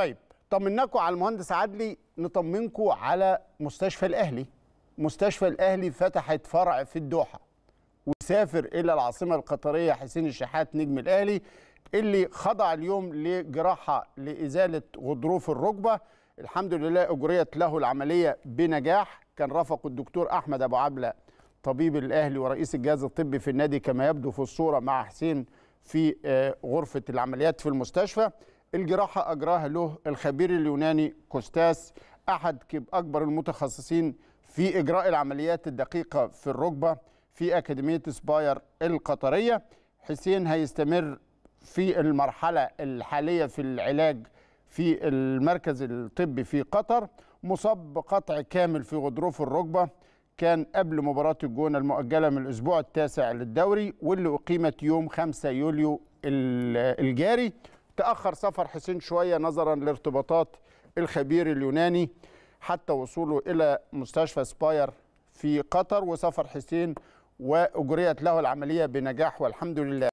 طيب طمناكم على المهندس عدلي نطمنكم على مستشفى الاهلي مستشفى الاهلي فتحت فرع في الدوحه وسافر الى العاصمه القطريه حسين الشحات نجم الاهلي اللي خضع اليوم لجراحه لازاله غضروف الركبه الحمد لله اجريت له العمليه بنجاح كان رافقه الدكتور احمد ابو عبله طبيب الاهلي ورئيس الجهاز الطبي في النادي كما يبدو في الصوره مع حسين في آه، غرفه العمليات في المستشفى الجراحة أجراها له الخبير اليوناني كوستاس أحد أكبر المتخصصين في إجراء العمليات الدقيقة في الركبة في أكاديمية سباير القطرية حسين هيستمر في المرحلة الحالية في العلاج في المركز الطبي في قطر مصاب بقطع كامل في غضروف الركبة كان قبل مباراة الجونة المؤجلة من الأسبوع التاسع للدوري واللي أقيمت يوم 5 يوليو الجاري تأخر سفر حسين شوية نظرا لارتباطات الخبير اليوناني حتى وصوله إلى مستشفى سباير في قطر وسفر حسين وأجريت له العملية بنجاح والحمد لله